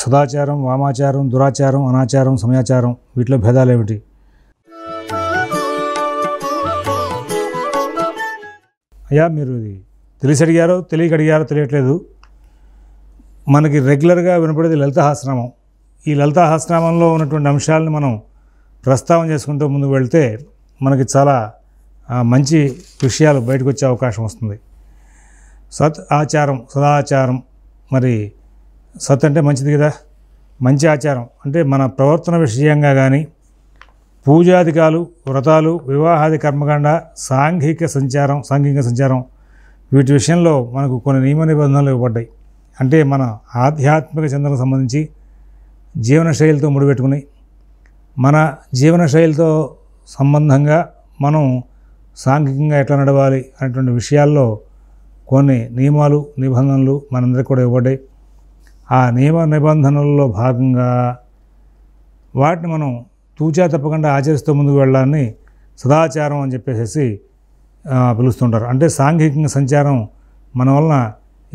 సదాచారం వామాచారం దురాచారం అనాచారం సమయాచారం వీటిలో భేదాలు ఏమిటి అయ్యా మీరు ఇది తెలిసి అడిగారో తెలియక అడిగారో తెలియట్లేదు మనకి రెగ్యులర్గా వినపడేది లలితహాస్నామం ఈ లలితహాస్నామంలో ఉన్నటువంటి అంశాలను మనం ప్రస్తావన చేసుకుంటూ ముందుకు వెళ్తే మనకి చాలా మంచి విషయాలు బయటకు వచ్చే అవకాశం వస్తుంది సత్ ఆచారం సదాచారం మరి సత్ అంటే మంచిది కదా మంచి ఆచారం అంటే మన ప్రవర్తన విషయంగా కానీ పూజాధికాలు వ్రతాలు వివాహాది కర్మకాండ సాంఘిక సంచారం సాంఘిక సంచారం వీటి విషయంలో మనకు కొన్ని నియమ నిబంధనలు ఇవ్వబడ్డాయి అంటే మన ఆధ్యాత్మిక చింతనకు సంబంధించి జీవన శైలితో ముడిపెట్టుకుని మన జీవన శైలితో సంబంధంగా మనం సాంఘికంగా ఎట్లా నడవాలి అనేటువంటి విషయాల్లో కొన్ని నియమాలు నిబంధనలు మనందరికీ కూడా ఇవ్వబడ్డాయి ఆ నియమ నిబంధనల్లో భాగంగా వాటిని మనం తూచా తప్పకుండా ఆచరిస్తూ ముందుకు వెళ్ళాలని సదాచారం అని చెప్పేసి పిలుస్తుంటారు అంటే సాంఘికంగా సంచారం మన వలన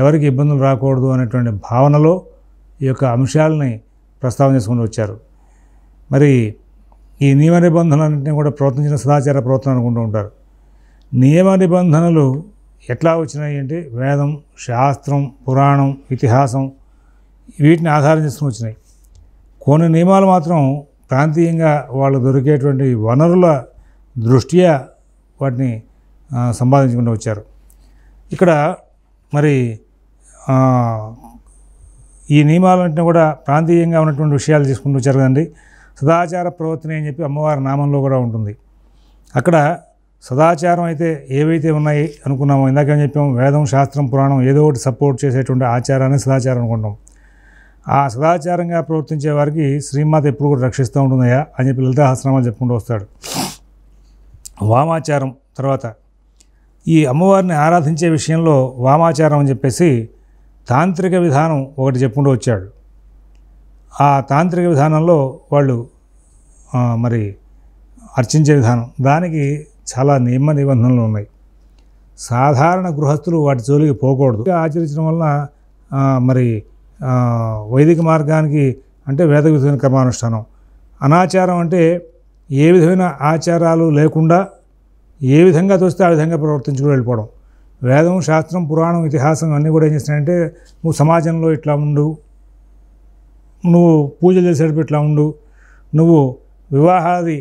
ఎవరికి ఇబ్బందులు రాకూడదు అనేటువంటి భావనలో ఈ యొక్క అంశాలని ప్రస్తావన చేసుకుని వచ్చారు మరి ఈ నియమ నిబంధనలన్నింటినీ కూడా ప్రవర్తించిన సదాచార ప్రవర్తన అనుకుంటూ ఉంటారు నియమ నిబంధనలు ఎట్లా వచ్చినాయి అంటే వేదం శాస్త్రం పురాణం ఇతిహాసం వీటిని ఆధారం చేసుకుని వచ్చినాయి కొన్ని నియమాలు మాత్రం ప్రాంతీయంగా వాళ్ళు దొరికేటువంటి వనరుల దృష్ట్యా వాటిని సంపాదించుకుంటూ వచ్చారు ఇక్కడ మరి ఈ నియమాలంటే కూడా ప్రాంతీయంగా ఉన్నటువంటి విషయాలు తీసుకుంటూ వచ్చారు కదండి సదాచార ప్రవర్తన అని చెప్పి అమ్మవారి నామంలో కూడా ఉంటుంది అక్కడ సదాచారం అయితే ఏవైతే ఉన్నాయి అనుకున్నామో ఇందాక చెప్పాము వేదం శాస్త్రం పురాణం ఏదో ఒకటి సపోర్ట్ చేసేటువంటి ఆచారాన్ని సదాచారం అనుకుంటాం ఆ సదాచారంగా ప్రవర్తించే వారికి శ్రీమాత ఎప్పుడు కూడా రక్షిస్తూ ఉంటున్నాయా అని చెప్పి లలిత చెప్పుకుంటూ వస్తాడు వామాచారం తర్వాత ఈ అమ్మవారిని ఆరాధించే విషయంలో వామాచారం అని చెప్పేసి తాంత్రిక విధానం ఒకటి చెప్పుకుంటూ వచ్చాడు ఆ తాంత్రిక విధానంలో వాళ్ళు మరి అర్చించే విధానం దానికి చాలా నియమ నిబంధనలు ఉన్నాయి సాధారణ గృహస్థులు వాటి జోలికి పోకూడదు ఆచరించడం వలన మరి వైదిక మార్గానికి అంటే వేద విధమైన కర్మానుష్ఠానం అనాచారం అంటే ఏ విధమైన ఆచారాలు లేకుండా ఏ విధంగా చూస్తే ఆ విధంగా ప్రవర్తించుకుని వెళ్ళిపోవడం వేదం శాస్త్రం పురాణం ఇతిహాసం అన్నీ కూడా ఏం చేస్తున్నాయంటే నువ్వు సమాజంలో ఇట్లా ఉండు నువ్వు పూజలు చేసేటప్పుడు ఇట్లా ఉండు నువ్వు వివాహాది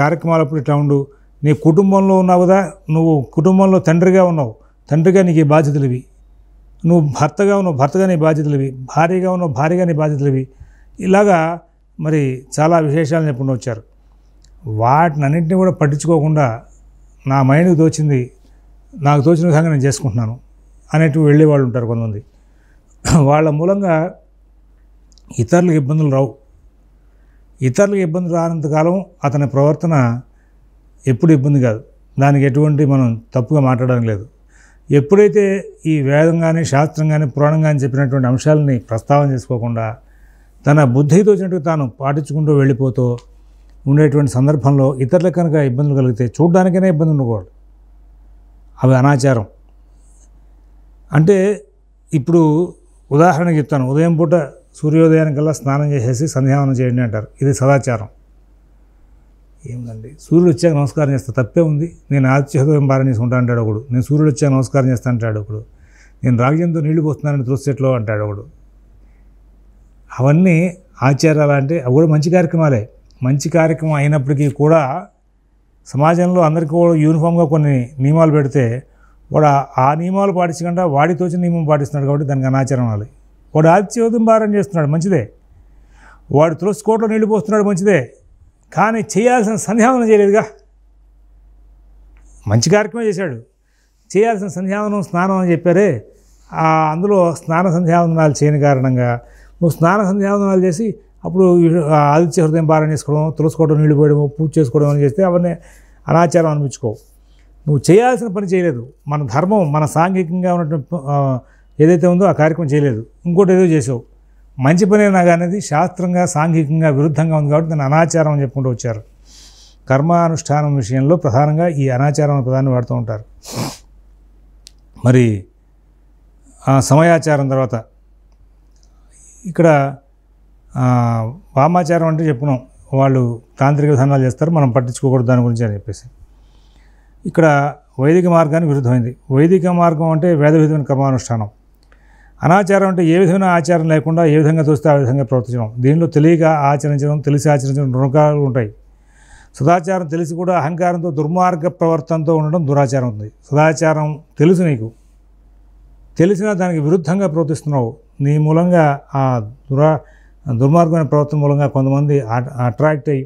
కార్యక్రమాలప్పుడు ఇట్లా ఉండు నీ కుటుంబంలో ఉన్నావు కదా నువ్వు కుటుంబంలో తండ్రిగా ఉన్నావు తండ్రిగా నీకు ఈ బాధ్యతలు ఇవి నువ్వు భర్తగా ఉన్నావు భర్తగా నీ ఇవి భారీగా ఉన్నావు భారీగా నీ ఇవి ఇలాగా మరి చాలా విశేషాలు చెప్పుకుని వచ్చారు వాటినన్నింటినీ కూడా పట్టించుకోకుండా నా మైండ్కి తోచింది నాకు తోచిన విధంగా నేను చేసుకుంటున్నాను అనేటివి వెళ్ళే వాళ్ళు ఉంటారు కొంతమంది వాళ్ళ మూలంగా ఇతరులకు ఇబ్బందులు రావు ఇతరులకు రానంత రానంతకాలం అతని ప్రవర్తన ఎప్పుడు ఇబ్బంది కాదు దానికి ఎటువంటి మనం తప్పుగా మాట్లాడడం లేదు ఎప్పుడైతే ఈ వేదం కానీ శాస్త్రం కానీ పురాణం కానీ చెప్పినటువంటి అంశాలని ప్రస్తావన చేసుకోకుండా తన బుద్ధి తోచినట్టు తాను పాటించుకుంటూ వెళ్ళిపోతూ ఉండేటువంటి సందర్భంలో ఇతరులకు కనుక ఇబ్బందులు కలిగితే చూడడానికైనా ఇబ్బంది ఉండకూడదు అవి అనాచారం అంటే ఇప్పుడు ఉదాహరణకి చెప్తాను ఉదయం పూట సూర్యోదయానికల్లా స్నానం చేసేసి సంధ్యావనం చేయండి అంటారు ఇది సదాచారం ఏముందండి సూర్యుడు వచ్చాక నమస్కారం చేస్తా తప్పే ఉంది నేను ఆత్యహృదయం భారం చేసుకుంటా అంటాడు ఒకడు నేను సూర్యుడు వచ్చాక నమస్కారం చేస్తా అంటాడు ఒకడు నేను రాజ్యంతో నీళ్లు పోస్తున్నానని తులసిట్లో అంటాడు ఒకడు అవన్నీ ఆచారాలు అంటే అవి కూడా మంచి కార్యక్రమాలే మంచి కార్యక్రమం అయినప్పటికీ కూడా సమాజంలో అందరికీ కూడా యూనిఫామ్గా కొన్ని నియమాలు పెడితే వాడు ఆ నియమాలు పాటించకుండా వాడితో వచ్చిన నియమం పాటిస్తున్నాడు కాబట్టి దానికి అనాచారం అవ్వాలి వాడు ఆత్యోదం భారం చేస్తున్నాడు మంచిదే వాడు తులసి కోట్లో నీళ్లు పోస్తున్నాడు మంచిదే కానీ చేయాల్సిన సంధ్యావనం చేయలేదుగా మంచి కార్యక్రమే చేశాడు చేయాల్సిన సంధ్యావనం స్నానం అని చెప్పారే అందులో స్నాన సంధ్యావనాలు చేయని కారణంగా నువ్వు స్నాన సంధ్యావనాలు చేసి అప్పుడు ఆదిత్య హృదయం భారం చేసుకోవడం తులుసుకోవడం నీళ్ళు పోయడము పూజ చేసుకోవడం అని చేస్తే అవన్నీ అనాచారం అనిపించుకోవు నువ్వు చేయాల్సిన పని చేయలేదు మన ధర్మం మన సాంఘికంగా ఉన్నటువంటి ఏదైతే ఉందో ఆ కార్యక్రమం చేయలేదు ఇంకోటి ఏదో చేసావు మంచి పనేనా అనేది శాస్త్రంగా సాంఘికంగా విరుద్ధంగా ఉంది కాబట్టి దాన్ని అనాచారం అని చెప్పుకుంటూ వచ్చారు కర్మానుష్ఠానం విషయంలో ప్రధానంగా ఈ అనాచారం పదాన్ని వాడుతూ ఉంటారు మరి సమయాచారం తర్వాత ఇక్కడ వామాచారం అంటే చెప్పుకున్నాం వాళ్ళు తాంత్రిక విధానాలు చేస్తారు మనం పట్టించుకోకూడదు దాని గురించి అని చెప్పేసి ఇక్కడ వైదిక మార్గానికి విరుద్ధమైంది వైదిక మార్గం అంటే వేద విధమైన కర్మానుష్ఠానం అనాచారం అంటే ఏ విధమైన ఆచారం లేకుండా ఏ విధంగా చూస్తే ఆ విధంగా ప్రవర్తించడం దీనిలో తెలియక ఆచరించడం తెలిసి ఆచరించడం రుణకాలు ఉంటాయి సదాచారం తెలిసి కూడా అహంకారంతో దుర్మార్గ ప్రవర్తనతో ఉండడం దురాచారం ఉంది సదాచారం తెలుసు నీకు తెలిసినా దానికి విరుద్ధంగా ప్రవర్తిస్తున్నావు నీ మూలంగా ఆ దురా దుర్మార్గమైన ప్రవర్తన మూలంగా కొంతమంది అట్రాక్ట్ అయ్యి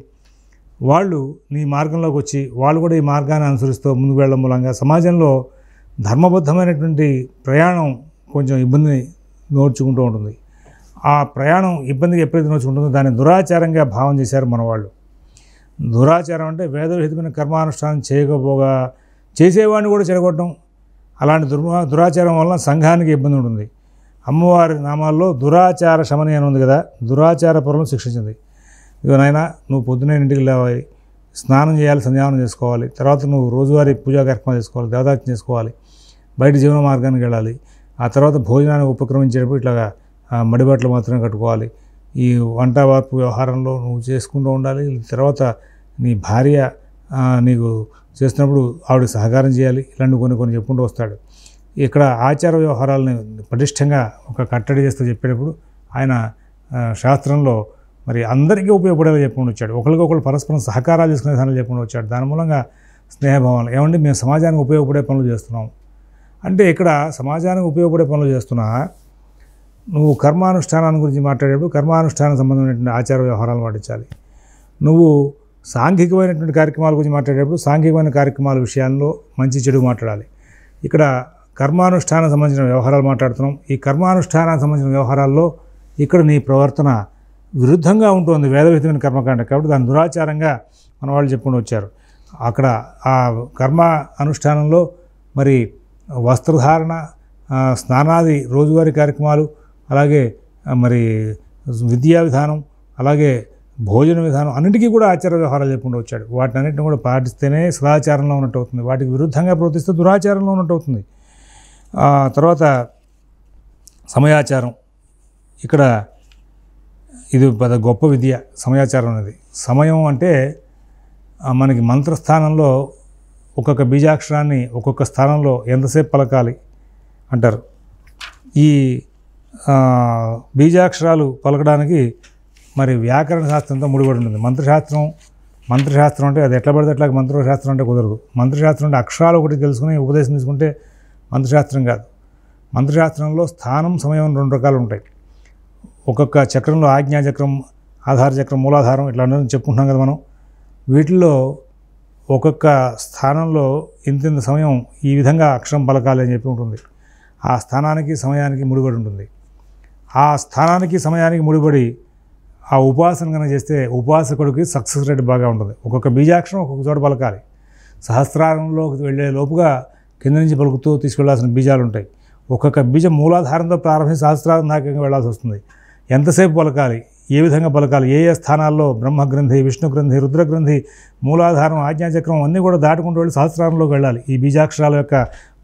వాళ్ళు నీ మార్గంలోకి వచ్చి వాళ్ళు కూడా ఈ మార్గాన్ని అనుసరిస్తూ ముందుకు వెళ్ళడం మూలంగా సమాజంలో ధర్మబద్ధమైనటువంటి ప్రయాణం కొంచెం ఇబ్బందిని నోర్చుకుంటూ ఉంటుంది ఆ ప్రయాణం ఇబ్బందిగా ఎప్పుడైతే నోచుకుంటుందో దాన్ని దురాచారంగా భావం చేశారు మన వాళ్ళు దురాచారం అంటే వేదరహితమైన కర్మానుష్ఠానం చేయకపోగా చేసేవాడిని కూడా చెడగొట్టడం అలాంటి దుర్మా దురాచారం వలన సంఘానికి ఇబ్బంది ఉంటుంది అమ్మవారి నామాల్లో దురాచార శమని అని ఉంది కదా దురాచార పొరలను శిక్షించింది ఇక నాయన నువ్వు పొద్దునే ఇంటికి లేవాలి స్నానం చేయాలి సంధ్యావనం చేసుకోవాలి తర్వాత నువ్వు రోజువారీ పూజా కార్యక్రమాలు చేసుకోవాలి దేవదార్చన చేసుకోవాలి బయట జీవన మార్గానికి వెళ్ళాలి ఆ తర్వాత భోజనాన్ని ఉపక్రమించేటప్పుడు ఇట్లా మడిబట్టలు మాత్రమే కట్టుకోవాలి ఈ వంట వార్పు వ్యవహారంలో నువ్వు చేసుకుంటూ ఉండాలి తర్వాత నీ భార్య నీకు చేస్తున్నప్పుడు ఆవిడ సహకారం చేయాలి ఇలాంటి కొన్ని కొన్ని చెప్పుకుంటూ వస్తాడు ఇక్కడ ఆచార వ్యవహారాలని పటిష్టంగా ఒక కట్టడి చేస్తూ చెప్పేటప్పుడు ఆయన శాస్త్రంలో మరి అందరికీ ఉపయోగపడేలా చెప్పుకుంటూ వచ్చాడు ఒకరికొకరు పరస్పరం సహకారాలు చేసుకునే దానిలో చెప్పుకుంటూ వచ్చాడు దాని మూలంగా స్నేహభావాలు ఏమంటే మేము సమాజానికి ఉపయోగపడే పనులు చేస్తున్నాం అంటే ఇక్కడ సమాజానికి ఉపయోగపడే పనులు చేస్తున్నా నువ్వు కర్మానుష్ఠానాన్ని గురించి మాట్లాడేప్పుడు కర్మానుష్ఠానం సంబంధమైనటువంటి ఆచార వ్యవహారాలు పాటించాలి నువ్వు సాంఘికమైనటువంటి కార్యక్రమాల గురించి మాట్లాడేటప్పుడు సాంఘికమైన కార్యక్రమాల విషయాల్లో మంచి చెడు మాట్లాడాలి ఇక్కడ కర్మానుష్ఠానం సంబంధించిన వ్యవహారాలు మాట్లాడుతున్నాం ఈ కర్మానుష్ఠానానికి సంబంధించిన వ్యవహారాల్లో ఇక్కడ నీ ప్రవర్తన విరుద్ధంగా ఉంటుంది వేదవిహితమైన కర్మకాండ కాబట్టి దాని దురాచారంగా మన వాళ్ళు చెప్పుకుని వచ్చారు అక్కడ ఆ కర్మ అనుష్ఠానంలో మరి వస్త్రధారణ స్నానాది రోజువారీ కార్యక్రమాలు అలాగే మరి విద్యా విధానం అలాగే భోజన విధానం అన్నిటికీ కూడా ఆచార వ్యవహారాలు చెప్పకుండా వచ్చాడు వాటిని అన్నింటిని కూడా పాటిస్తేనే సదాచారంలో ఉన్నట్టు అవుతుంది వాటికి విరుద్ధంగా ప్రవర్తిస్తే దురాచారంలో ఉన్నట్టు అవుతుంది తర్వాత సమయాచారం ఇక్కడ ఇది పెద్ద గొప్ప విద్య సమయాచారం అనేది సమయం అంటే మనకి మంత్రస్థానంలో ఒక్కొక్క బీజాక్షరాన్ని ఒక్కొక్క స్థానంలో ఎంతసేపు పలకాలి అంటారు ఈ బీజాక్షరాలు పలకడానికి మరి వ్యాకరణ శాస్త్రంతో ముడిపడి ఉంటుంది మంత్రశాస్త్రం మంత్రశాస్త్రం అంటే అది ఎట్లా పడితే అట్లా మంత్రశాస్త్రం అంటే కుదరదు మంత్రశాస్త్రం అంటే అక్షరాలు ఒకటి తెలుసుకుని ఉపదేశం తీసుకుంటే మంత్రశాస్త్రం కాదు మంత్రశాస్త్రంలో స్థానం సమయం రెండు రకాలు ఉంటాయి ఒక్కొక్క చక్రంలో ఆజ్ఞాచక్రం ఆధార చక్రం మూలాధారం ఇట్లా చెప్పుకుంటున్నాం కదా మనం వీటిల్లో ఒక్కొక్క స్థానంలో ఇంతింత సమయం ఈ విధంగా అక్షరం పలకాలి అని చెప్పి ఉంటుంది ఆ స్థానానికి సమయానికి ముడిపడి ఉంటుంది ఆ స్థానానికి సమయానికి ముడిపడి ఆ ఉపాసన కనుక చేస్తే ఉపాసకుడికి సక్సెస్ రేట్ బాగా ఉంటుంది ఒక్కొక్క బీజాక్షరం ఒక్కొక్క చోట పలకాలి సహస్రారంలోకి వెళ్ళే లోపుగా కింద నుంచి పలుకుతూ తీసుకెళ్లాల్సిన బీజాలు ఉంటాయి ఒక్కొక్క బీజం మూలాధారంతో ప్రారంభించి సహస్రారం దాకా వెళ్ళాల్సి వస్తుంది ఎంతసేపు పలకాలి ఏ విధంగా పలకాలి ఏ ఏ స్థానాల్లో బ్రహ్మగ్రంథి విష్ణుగ్రంథి రుద్రగ్రంథి మూలాధారం ఆజ్ఞాచక్రం అన్నీ కూడా దాటుకుంటూ వెళ్ళి సహస్రంలోకి వెళ్ళాలి ఈ బీజాక్షరాల యొక్క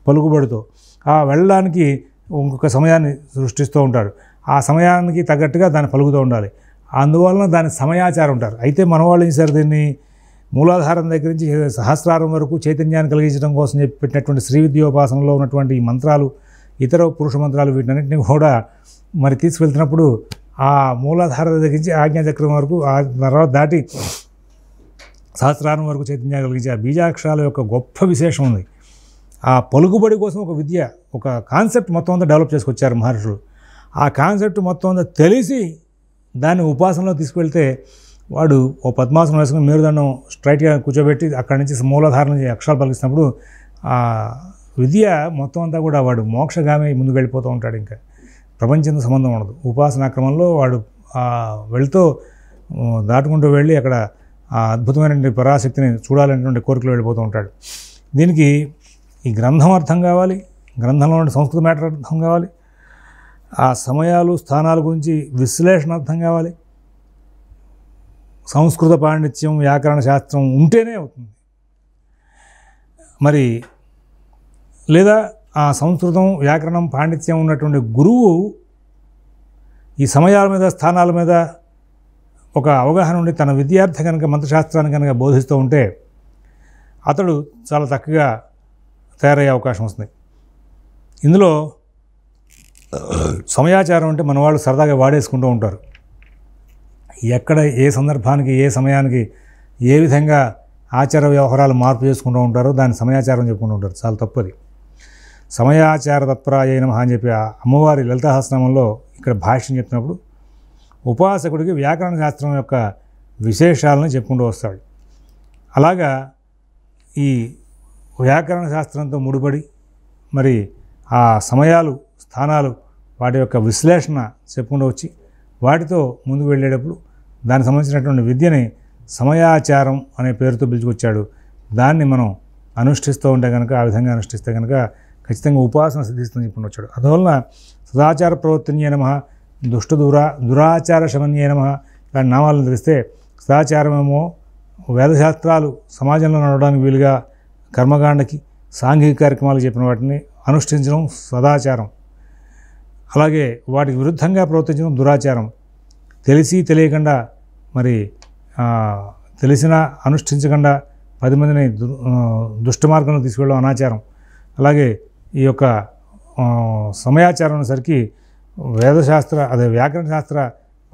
పలుకుబడితో ఆ వెళ్ళడానికి ఇంకొక సమయాన్ని సృష్టిస్తూ ఉంటాడు ఆ సమయానికి తగ్గట్టుగా దాన్ని పలుకుతూ ఉండాలి అందువలన దాని సమయాచారం ఉంటారు అయితే మన వాళ్ళు ఏం దీన్ని మూలాధారం దగ్గర నుంచి సహస్రారం వరకు చైతన్యాన్ని కలిగించడం కోసం చెప్పి పెట్టినటువంటి శ్రీ విద్యోపాసనలో ఉన్నటువంటి మంత్రాలు ఇతర పురుష మంత్రాలు వీటన్నింటినీ కూడా మరి తీసుకువెళ్తున్నప్పుడు ఆ మూలాధార దగ్గర నుంచి ఆజ్ఞాచక్రం వరకు ఆ తర్వాత దాటి సహస్రారం వరకు కలిగించి ఆ బీజాక్షరాల యొక్క గొప్ప విశేషం ఉంది ఆ పలుకుబడి కోసం ఒక విద్య ఒక కాన్సెప్ట్ మొత్తం అంతా డెవలప్ చేసుకొచ్చారు మహర్షులు ఆ కాన్సెప్ట్ మొత్తం అంతా తెలిసి దాన్ని ఉపాసనలో తీసుకువెళ్తే వాడు ఓ పద్మాసనం వేసుకుని మేరుదండం స్ట్రైట్గా కూర్చోబెట్టి అక్కడి నుంచి మూలాధార నుంచి అక్షరాలు పలికినప్పుడు ఆ విద్య మొత్తం అంతా కూడా వాడు మోక్షగామే ముందుకు వెళ్ళిపోతూ ఉంటాడు ఇంకా ప్రపంచంతో సంబంధం ఉండదు ఉపాసనా క్రమంలో వాడు వెళ్తూ దాటుకుంటూ వెళ్ళి అక్కడ ఆ అద్భుతమైనటువంటి పరాశక్తిని చూడాలనేటువంటి కోరికలు వెళ్ళిపోతూ ఉంటాడు దీనికి ఈ గ్రంథం అర్థం కావాలి గ్రంథంలో ఉన్న సంస్కృత మ్యాటర్ అర్థం కావాలి ఆ సమయాలు స్థానాల గురించి విశ్లేషణ అర్థం కావాలి సంస్కృత పాండిత్యం వ్యాకరణ శాస్త్రం ఉంటేనే అవుతుంది మరి లేదా ఆ సంస్కృతం వ్యాకరణం పాండిత్యం ఉన్నటువంటి గురువు ఈ సమయాల మీద స్థానాల మీద ఒక అవగాహన ఉండి తన విద్యార్థి కనుక మంత్రశాస్త్రాన్ని కనుక బోధిస్తూ ఉంటే అతడు చాలా చక్కగా తయారయ్యే అవకాశం వస్తుంది ఇందులో సమయాచారం అంటే మన వాళ్ళు సరదాగా వాడేసుకుంటూ ఉంటారు ఎక్కడ ఏ సందర్భానికి ఏ సమయానికి ఏ విధంగా ఆచార వ్యవహారాలు మార్పు చేసుకుంటూ ఉంటారో దాన్ని సమయాచారం చెప్పుకుంటూ ఉంటారు చాలా తప్పది సమయాచార తత్పరాయ నమ అని చెప్పి అమ్మవారి లలితాహస్రమంలో ఇక్కడ భాష్యం చెప్పినప్పుడు ఉపాసకుడికి వ్యాకరణ శాస్త్రం యొక్క విశేషాలను చెప్పుకుంటూ వస్తాడు అలాగా ఈ వ్యాకరణ శాస్త్రంతో ముడిపడి మరి ఆ సమయాలు స్థానాలు వాటి యొక్క విశ్లేషణ చెప్పుకుంటూ వచ్చి వాటితో ముందుకు వెళ్ళేటప్పుడు దానికి సంబంధించినటువంటి విద్యని సమయాచారం అనే పేరుతో పిలుచుకొచ్చాడు దాన్ని మనం అనుష్ఠిస్తూ ఉంటే కనుక ఆ విధంగా అనుష్ఠిస్తే కనుక ఖచ్చితంగా ఉపాసన సిద్ధిస్తుంది చెప్పి వచ్చాడు అందువలన సదాచార ప్రవర్తనీయ నమ దుష్ట దురా దురాచార శమన్యే నమ ఇలాంటి నామాలను తెలిస్తే సదాచారమేమో వేదశాస్త్రాలు సమాజంలో నడవడానికి వీలుగా కర్మకాండకి సాంఘిక కార్యక్రమాలు చెప్పిన వాటిని అనుష్ఠించడం సదాచారం అలాగే వాటికి విరుద్ధంగా ప్రవర్తించడం దురాచారం తెలిసి తెలియకుండా మరి తెలిసినా అనుష్ఠించకుండా పది మందిని మార్గంలో తీసుకెళ్ళడం అనాచారం అలాగే ఈ యొక్క సమయాచారం సరికి వేదశాస్త్ర అదే వ్యాకరణ శాస్త్ర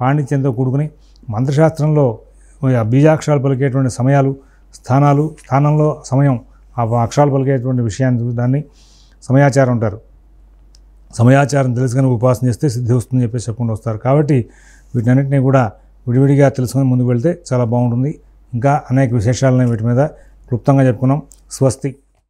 పాండిత్యంతో కూడుకుని మంత్రశాస్త్రంలో బీజాక్షరాలు పలికేటువంటి సమయాలు స్థానాలు స్థానంలో సమయం ఆ అక్షరాలు పలికేటువంటి విషయాన్ని దాన్ని సమయాచారం అంటారు సమయాచారం తెలుసుకొని ఉపాసన చేస్తే సిద్ధి వస్తుందని చెప్పేసి చెప్పకుండా వస్తారు కాబట్టి వీటినన్నింటినీ కూడా విడివిడిగా తెలుసుకొని ముందుకు వెళ్తే చాలా బాగుంటుంది ఇంకా అనేక విశేషాలను వీటి మీద క్లుప్తంగా చెప్పుకున్నాం స్వస్తి